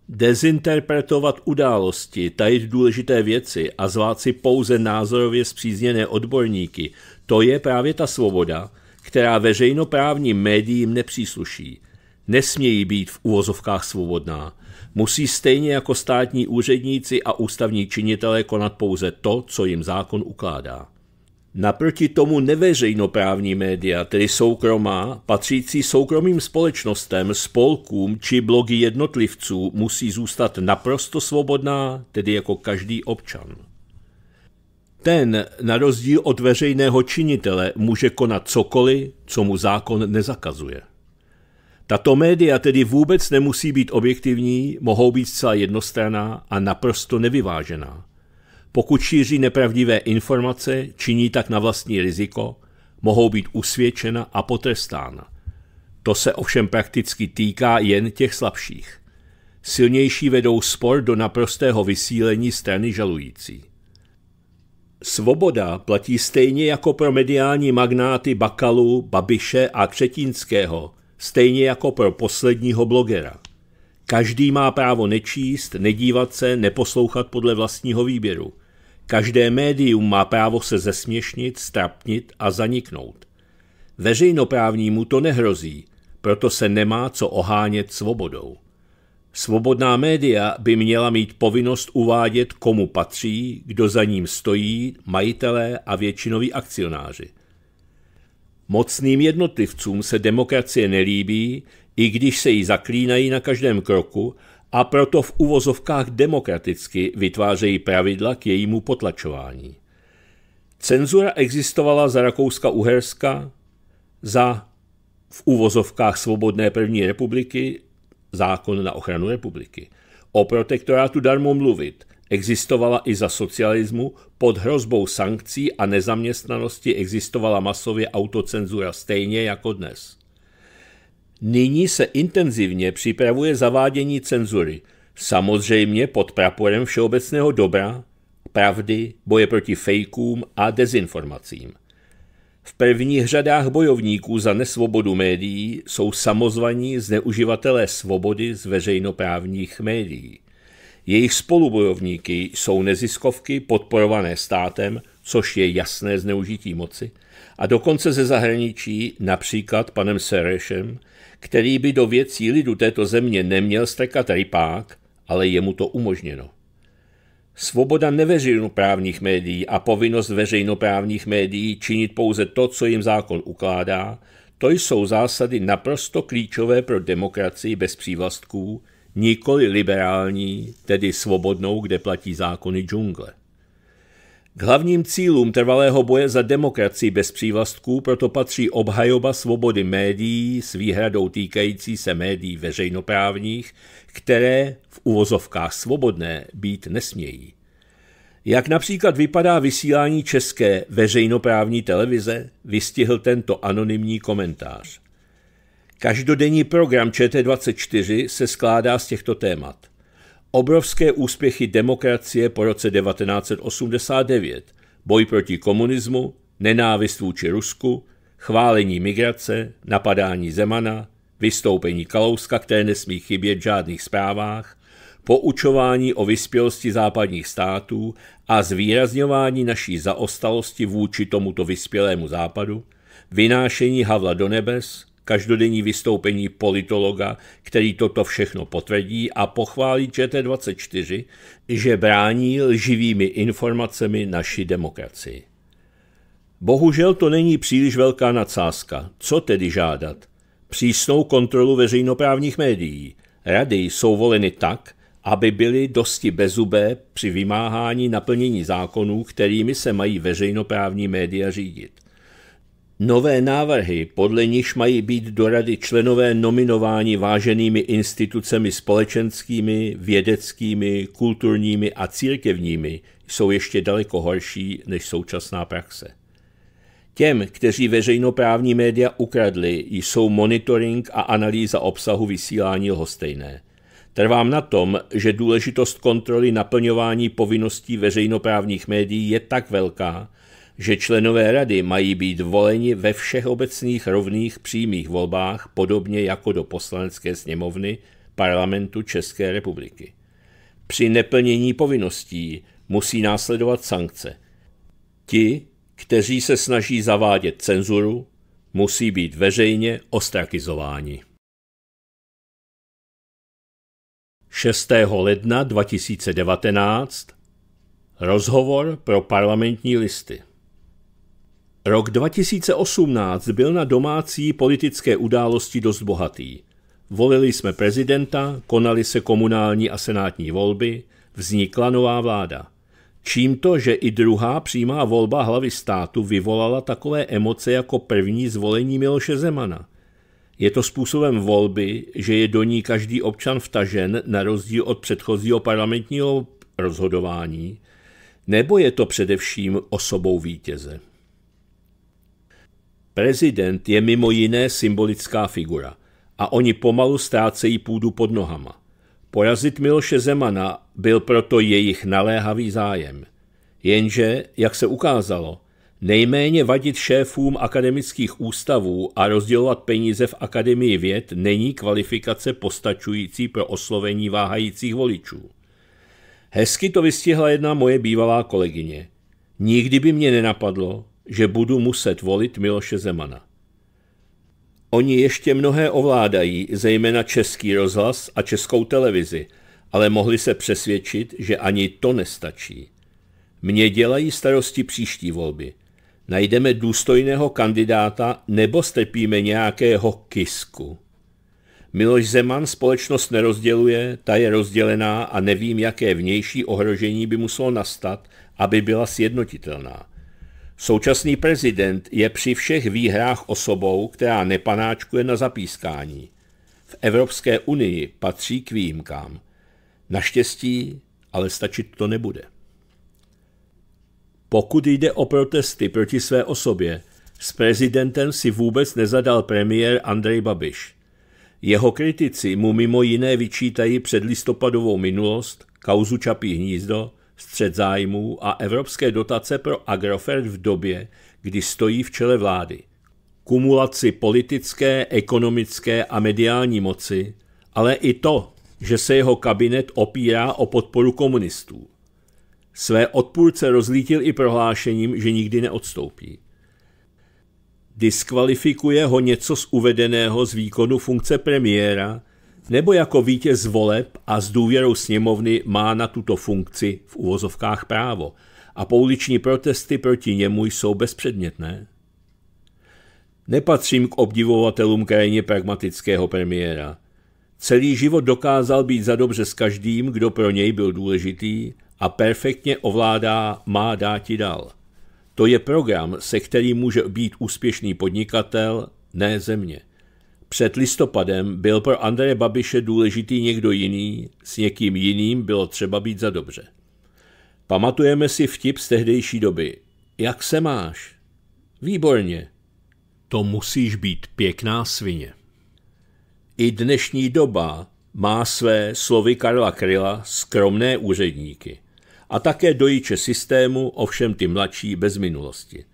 Dezinterpretovat události, tajit důležité věci a zvát si pouze názorově zpřízněné odborníky, to je právě ta svoboda, která veřejnoprávním médiím nepřísluší. Nesmějí být v uvozovkách svobodná. Musí stejně jako státní úředníci a ústavní činitelé konat pouze to, co jim zákon ukládá. Naproti tomu neveřejnoprávní média, tedy soukromá, patřící soukromým společnostem, spolkům či blogy jednotlivců, musí zůstat naprosto svobodná, tedy jako každý občan. Ten, na rozdíl od veřejného činitele, může konat cokoliv, co mu zákon nezakazuje. Tato média tedy vůbec nemusí být objektivní, mohou být zcela jednostranná a naprosto nevyvážená. Pokud šíří nepravdivé informace, činí tak na vlastní riziko, mohou být usvědčena a potrestána. To se ovšem prakticky týká jen těch slabších. Silnější vedou spor do naprostého vysílení strany žalující. Svoboda platí stejně jako pro mediální magnáty Bakalu, Babiše a Křetínského, stejně jako pro posledního blogera. Každý má právo nečíst, nedívat se, neposlouchat podle vlastního výběru. Každé médium má právo se zesměšnit, strapnit a zaniknout. Veřejnoprávnímu to nehrozí, proto se nemá co ohánět svobodou. Svobodná média by měla mít povinnost uvádět, komu patří, kdo za ním stojí, majitelé a většinoví akcionáři. Mocným jednotlivcům se demokracie nelíbí, i když se jí zaklínají na každém kroku a proto v uvozovkách demokraticky vytvářejí pravidla k jejímu potlačování. Cenzura existovala za Rakouska-Uherska, za v uvozovkách Svobodné první republiky zákon na ochranu republiky. O protektorátu darmo mluvit existovala i za socialismu, pod hrozbou sankcí a nezaměstnanosti existovala masově autocenzura stejně jako dnes. Nyní se intenzivně připravuje zavádění cenzury, samozřejmě pod praporem všeobecného dobra, pravdy, boje proti fejkům a dezinformacím. V prvních řadách bojovníků za nesvobodu médií jsou samozvaní zneuživatelé svobody z veřejnoprávních médií. Jejich spolubojovníky jsou neziskovky podporované státem, což je jasné zneužití moci, a dokonce ze zahraničí, například panem Serešem, který by do věcí lidu této země neměl strkat rypák, ale je mu to umožněno. Svoboda neveřejnoprávních médií a povinnost veřejnoprávních médií činit pouze to, co jim zákon ukládá, to jsou zásady naprosto klíčové pro demokracii bez přívlastků, nikoli liberální, tedy svobodnou, kde platí zákony džungle. K hlavním cílům trvalého boje za demokracii bez přívlastků proto patří obhajoba svobody médií s výhradou týkající se médií veřejnoprávních, které v uvozovkách svobodné být nesmějí. Jak například vypadá vysílání české veřejnoprávní televize, vystihl tento anonymní komentář. Každodenní program ČT24 se skládá z těchto témat obrovské úspěchy demokracie po roce 1989, boj proti komunismu, nenávist vůči Rusku, chválení migrace, napadání Zemana, vystoupení Kalouska, které nesmí chybět v žádných zprávách, poučování o vyspělosti západních států a zvýrazňování naší zaostalosti vůči tomuto vyspělému západu, vynášení Havla do nebes, každodenní vystoupení politologa, který toto všechno potvrdí a pochválí ČT24, že brání lživými informacemi naši demokracii. Bohužel to není příliš velká nadsázka. Co tedy žádat? Přísnou kontrolu veřejnoprávních médií. Rady jsou voleny tak, aby byly dosti bezubé při vymáhání naplnění zákonů, kterými se mají veřejnoprávní média řídit – Nové návrhy, podle nich mají být do rady členové nominováni váženými institucemi společenskými, vědeckými, kulturními a církevními, jsou ještě daleko horší než současná praxe. Těm, kteří veřejnoprávní média ukradli, jsou monitoring a analýza obsahu vysílání lhostejné. Trvám na tom, že důležitost kontroly naplňování povinností veřejnoprávních médií je tak velká, že členové rady mají být voleni ve všech obecných rovných přímých volbách, podobně jako do poslanecké sněmovny parlamentu České republiky. Při neplnění povinností musí následovat sankce. Ti, kteří se snaží zavádět cenzuru, musí být veřejně ostrakizováni. 6. ledna 2019 Rozhovor pro parlamentní listy Rok 2018 byl na domácí politické události dost bohatý. Volili jsme prezidenta, konaly se komunální a senátní volby, vznikla nová vláda. Čím to, že i druhá přímá volba hlavy státu vyvolala takové emoce jako první zvolení Miloše Zemana. Je to způsobem volby, že je do ní každý občan vtažen na rozdíl od předchozího parlamentního rozhodování, nebo je to především osobou vítěze? Prezident je mimo jiné symbolická figura a oni pomalu ztrácejí půdu pod nohama. Porazit Miloše Zemana byl proto jejich naléhavý zájem. Jenže, jak se ukázalo, nejméně vadit šéfům akademických ústavů a rozdělovat peníze v Akademii věd není kvalifikace postačující pro oslovení váhajících voličů. Hezky to vystihla jedna moje bývalá kolegyně. Nikdy by mě nenapadlo, že budu muset volit Miloše Zemana. Oni ještě mnohé ovládají, zejména český rozhlas a českou televizi, ale mohli se přesvědčit, že ani to nestačí. Mně dělají starosti příští volby. Najdeme důstojného kandidáta nebo strpíme nějakého kisku. Miloš Zeman společnost nerozděluje, ta je rozdělená a nevím, jaké vnější ohrožení by muselo nastat, aby byla sjednotitelná. Současný prezident je při všech výhrách osobou, která nepanáčkuje na zapískání. V Evropské unii patří k výjimkám. Naštěstí ale stačit to nebude. Pokud jde o protesty proti své osobě, s prezidentem si vůbec nezadal premiér Andrej Babiš. Jeho kritici mu mimo jiné vyčítají předlistopadovou minulost, kauzu Čapí hnízdo, střed zájmů a evropské dotace pro Agrofert v době, kdy stojí v čele vlády. Kumulaci politické, ekonomické a mediální moci, ale i to, že se jeho kabinet opírá o podporu komunistů. Své odpůrce rozlítil i prohlášením, že nikdy neodstoupí. Diskvalifikuje ho něco z uvedeného z výkonu funkce premiéra, nebo jako vítěz voleb a s důvěrou sněmovny má na tuto funkci v uvozovkách právo a pouliční protesty proti němu jsou bezpředmětné? Nepatřím k obdivovatelům krajně pragmatického premiéra. Celý život dokázal být za dobře s každým, kdo pro něj byl důležitý a perfektně ovládá má dáti dal. To je program, se kterým může být úspěšný podnikatel, ne země. Před listopadem byl pro Andreje Babiše důležitý někdo jiný, s někým jiným bylo třeba být za dobře. Pamatujeme si vtip z tehdejší doby. Jak se máš? Výborně. To musíš být pěkná svině. I dnešní doba má své slovy Karla Kryla skromné úředníky a také dojíče systému, ovšem ty mladší bez minulosti.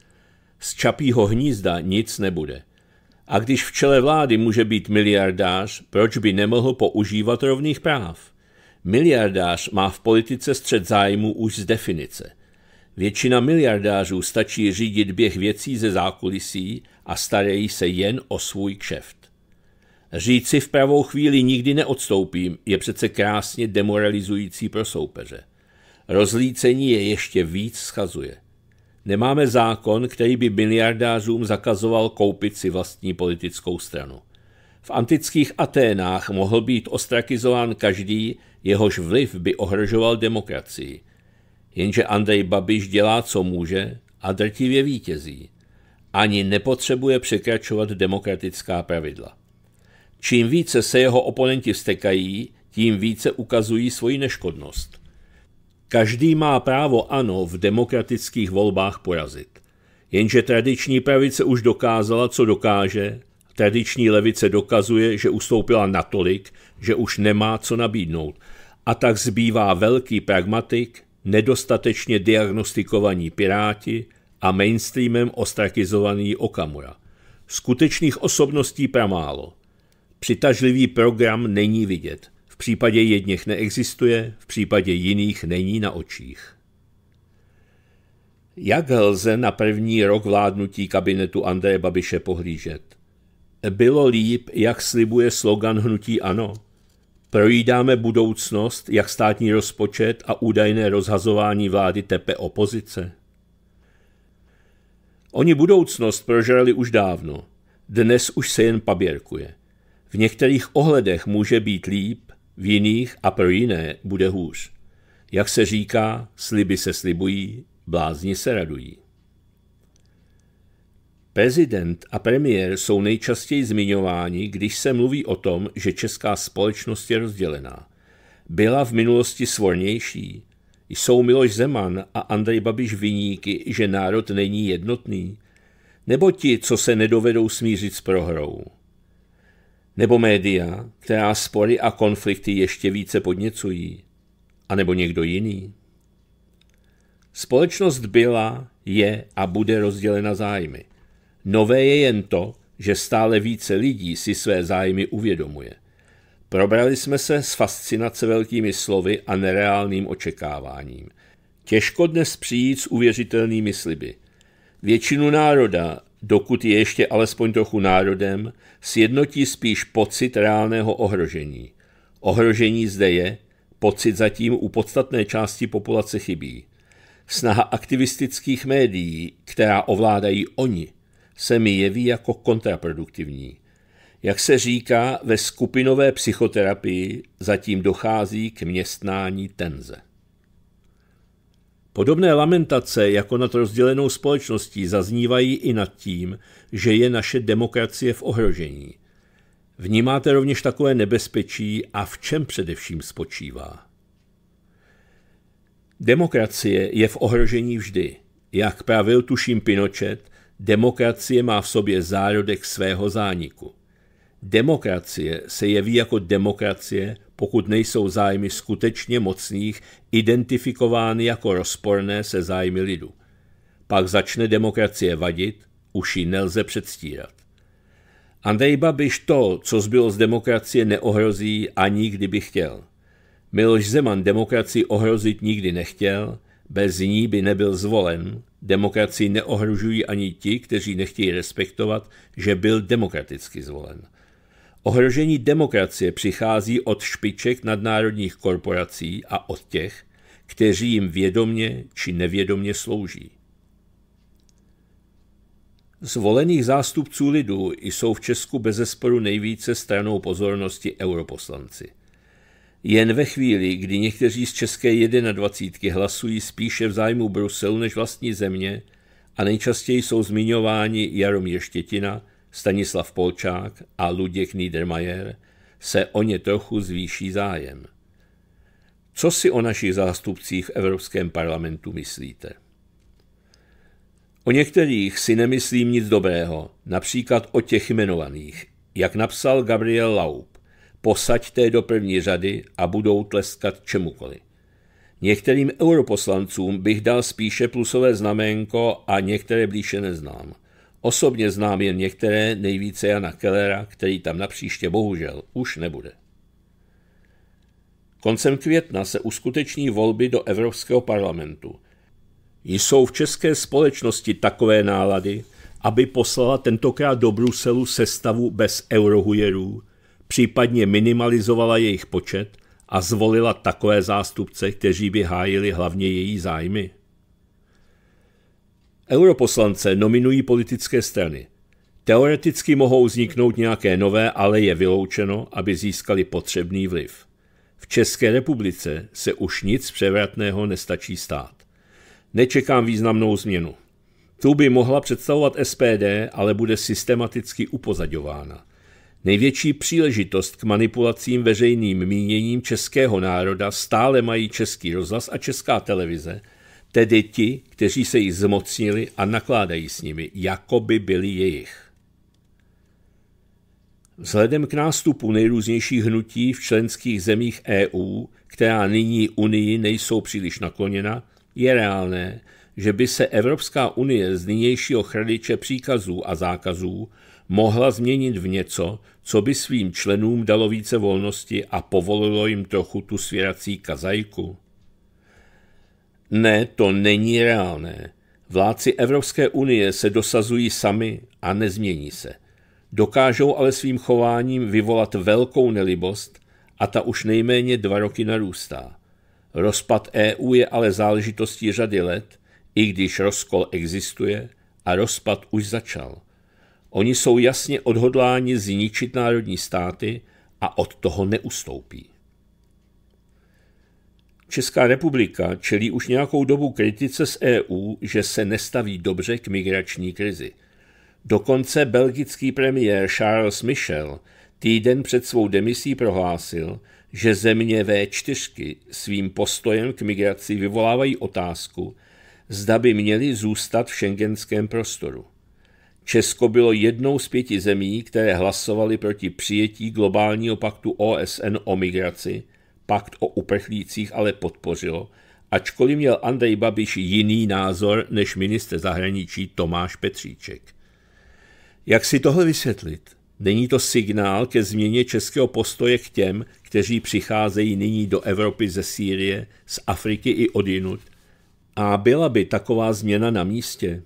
Z čapího hnízda nic nebude. A když v čele vlády může být miliardář, proč by nemohl používat rovných práv? Miliardář má v politice střed zájmu už z definice. Většina miliardářů stačí řídit běh věcí ze zákulisí a starají se jen o svůj kšeft. Říci v pravou chvíli nikdy neodstoupím je přece krásně demoralizující pro soupeře. Rozlícení je ještě víc schazuje. Nemáme zákon, který by miliardářům zakazoval koupit si vlastní politickou stranu. V antických Aténách mohl být ostrakizován každý, jehož vliv by ohrožoval demokracii. Jenže Andrej Babiš dělá, co může a drtivě vítězí. Ani nepotřebuje překračovat demokratická pravidla. Čím více se jeho oponenti vstekají, tím více ukazují svoji neškodnost. Každý má právo ano v demokratických volbách porazit. Jenže tradiční pravice už dokázala, co dokáže, tradiční levice dokazuje, že ustoupila natolik, že už nemá co nabídnout. A tak zbývá velký pragmatik, nedostatečně diagnostikovaní piráti a mainstreamem ostrakizovaný Okamura. Skutečných osobností pramálo. Přitažlivý program není vidět – v případě jedněch neexistuje, v případě jiných není na očích. Jak lze na první rok vládnutí kabinetu Andreje Babiše pohlížet? Bylo líp, jak slibuje slogan hnutí ANO? Projídáme budoucnost, jak státní rozpočet a údajné rozhazování vlády tepe opozice? Oni budoucnost prožrali už dávno. Dnes už se jen paběrkuje. V některých ohledech může být líp, v jiných a pro jiné bude hůř. Jak se říká, sliby se slibují, blázni se radují. Prezident a premiér jsou nejčastěji zmiňováni, když se mluví o tom, že česká společnost je rozdělená. Byla v minulosti svornější. Jsou Miloš Zeman a Andrej Babiš viníky, že národ není jednotný? Nebo ti, co se nedovedou smířit s prohrou? Nebo média, která spory a konflikty ještě více podněcují? A nebo někdo jiný? Společnost byla, je a bude rozdělena zájmy. Nové je jen to, že stále více lidí si své zájmy uvědomuje. Probrali jsme se s fascinace velkými slovy a nereálným očekáváním. Těžko dnes přijít s uvěřitelnými sliby. Většinu národa dokud je ještě alespoň trochu národem, sjednotí spíš pocit reálného ohrožení. Ohrožení zde je, pocit zatím u podstatné části populace chybí. Snaha aktivistických médií, která ovládají oni, se mi jeví jako kontraproduktivní. Jak se říká, ve skupinové psychoterapii zatím dochází k městnání tenze. Podobné lamentace jako nad rozdělenou společností zaznívají i nad tím, že je naše demokracie v ohrožení. Vnímáte rovněž takové nebezpečí a v čem především spočívá? Demokracie je v ohrožení vždy. Jak pravil tuším Pinochet, demokracie má v sobě zárodek svého zániku. Demokracie se jeví jako demokracie, pokud nejsou zájmy skutečně mocných identifikovány jako rozporné se zájmy lidu. Pak začne demokracie vadit, už ji nelze předstírat. Andrej Babiš to, co zbylo z demokracie, neohrozí ani kdyby chtěl. Miloš Zeman demokracii ohrozit nikdy nechtěl, bez ní by nebyl zvolen, demokracii neohrožují ani ti, kteří nechtějí respektovat, že byl demokraticky zvolen – Ohrožení demokracie přichází od špiček nadnárodních korporací a od těch, kteří jim vědomně či nevědomně slouží. Zvolených zástupců lidů jsou v Česku bezesporu nejvíce stranou pozornosti europoslanci. Jen ve chvíli, kdy někteří z České 21 hlasují spíše v zájmu Bruselu než vlastní země a nejčastěji jsou zmiňováni Jaromír Štětina – Stanislav Polčák a Luděk Niedermayer se o ně trochu zvýší zájem. Co si o našich zástupcích v Evropském parlamentu myslíte? O některých si nemyslím nic dobrého, například o těch jmenovaných. Jak napsal Gabriel Laub, posaďte do první řady a budou tleskat čemukoli. Některým europoslancům bych dal spíše plusové znaménko a některé blíže neznám – Osobně znám jen některé, nejvíce Jana Kellera, který tam napříště bohužel už nebude. Koncem května se uskuteční volby do Evropského parlamentu. Jsou v české společnosti takové nálady, aby poslala tentokrát do Bruselu sestavu bez eurohujerů, případně minimalizovala jejich počet a zvolila takové zástupce, kteří by hájili hlavně její zájmy. Europoslance nominují politické strany. Teoreticky mohou vzniknout nějaké nové, ale je vyloučeno, aby získali potřebný vliv. V České republice se už nic převratného nestačí stát. Nečekám významnou změnu. Tu by mohla představovat SPD, ale bude systematicky upozaďována. Největší příležitost k manipulacím veřejným míněním českého národa stále mají Český rozhlas a Česká televize – tedy ti, kteří se jí zmocnili a nakládají s nimi, jako by byli jejich. Vzhledem k nástupu nejrůznějších hnutí v členských zemích EU, která nyní Unii nejsou příliš nakloněna, je reálné, že by se Evropská unie z nynějšího chradiče příkazů a zákazů mohla změnit v něco, co by svým členům dalo více volnosti a povolilo jim trochu tu svěrací kazajku. Ne, to není reálné. Vládci Evropské unie se dosazují sami a nezmění se. Dokážou ale svým chováním vyvolat velkou nelibost a ta už nejméně dva roky narůstá. Rozpad EU je ale záležitostí řady let, i když rozkol existuje a rozpad už začal. Oni jsou jasně odhodláni zničit národní státy a od toho neustoupí. Česká republika čelí už nějakou dobu kritice z EU, že se nestaví dobře k migrační krizi. Dokonce belgický premiér Charles Michel týden před svou demisí prohlásil, že země V4 svým postojem k migraci vyvolávají otázku, zda by měly zůstat v šengenském prostoru. Česko bylo jednou z pěti zemí, které hlasovaly proti přijetí globálního paktu OSN o migraci – pakt o uprchlících ale podpořilo, ačkoliv měl Andrej Babiš jiný názor než minister zahraničí Tomáš Petříček. Jak si tohle vysvětlit? Není to signál ke změně českého postoje k těm, kteří přicházejí nyní do Evropy ze Sýrie, z Afriky i odinut? A byla by taková změna na místě?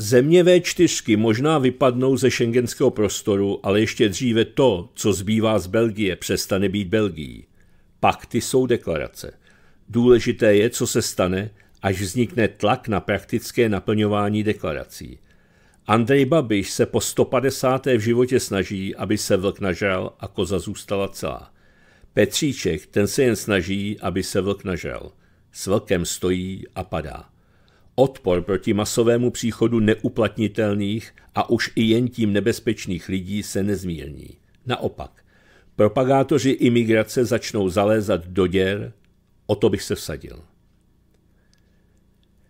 Země V4 možná vypadnou ze šengenského prostoru, ale ještě dříve to, co zbývá z Belgie, přestane být Belgií. Pakty jsou deklarace. Důležité je, co se stane, až vznikne tlak na praktické naplňování deklarací. Andrej Babiš se po 150. v životě snaží, aby se vlk nažral a koza zůstala celá. Petříček, ten se jen snaží, aby se vlk nažral. S vlkem stojí a padá. Odpor proti masovému příchodu neuplatnitelných a už i jen tím nebezpečných lidí se nezmírní. Naopak, propagátoři imigrace začnou zalézat do děr, o to bych se vsadil.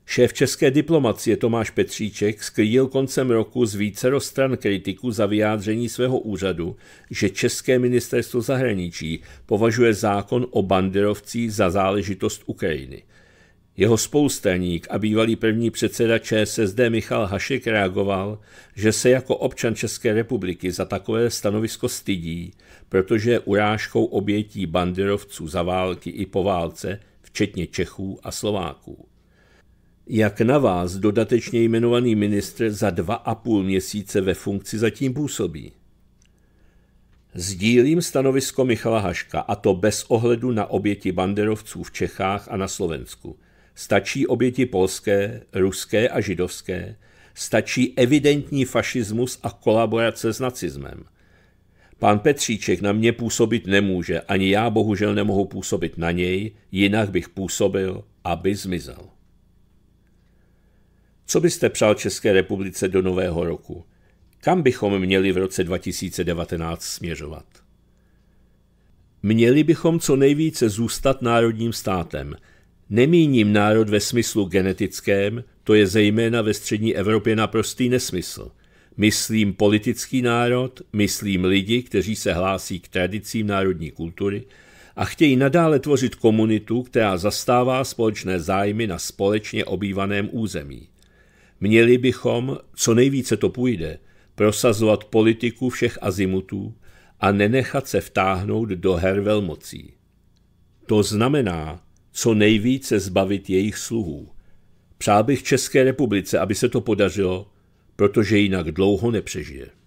Šéf české diplomacie Tomáš Petříček skrýl koncem roku z více stran kritiku za vyjádření svého úřadu, že České ministerstvo zahraničí považuje zákon o banderovcích za záležitost Ukrajiny. Jeho spoustelník a bývalý první předseda ČSSD Michal Hašek reagoval, že se jako občan České republiky za takové stanovisko stydí, protože je urážkou obětí banderovců za války i po válce, včetně Čechů a Slováků. Jak na vás dodatečně jmenovaný ministr za dva a půl měsíce ve funkci zatím působí? Sdílím stanovisko Michala Haška, a to bez ohledu na oběti banderovců v Čechách a na Slovensku – Stačí oběti polské, ruské a židovské, stačí evidentní fašismus a kolaborace s nacismem. Pan Petříček na mě působit nemůže, ani já bohužel nemohu působit na něj, jinak bych působil, aby zmizel. Co byste přál České republice do nového roku? Kam bychom měli v roce 2019 směřovat? Měli bychom co nejvíce zůstat národním státem – Nemíním národ ve smyslu genetickém, to je zejména ve střední Evropě naprostý nesmysl. Myslím politický národ, myslím lidi, kteří se hlásí k tradicím národní kultury a chtějí nadále tvořit komunitu, která zastává společné zájmy na společně obývaném území. Měli bychom, co nejvíce to půjde, prosazovat politiku všech azimutů a nenechat se vtáhnout do her velmocí. To znamená, co nejvíce zbavit jejich sluhů. Přál bych České republice, aby se to podařilo, protože jinak dlouho nepřežije.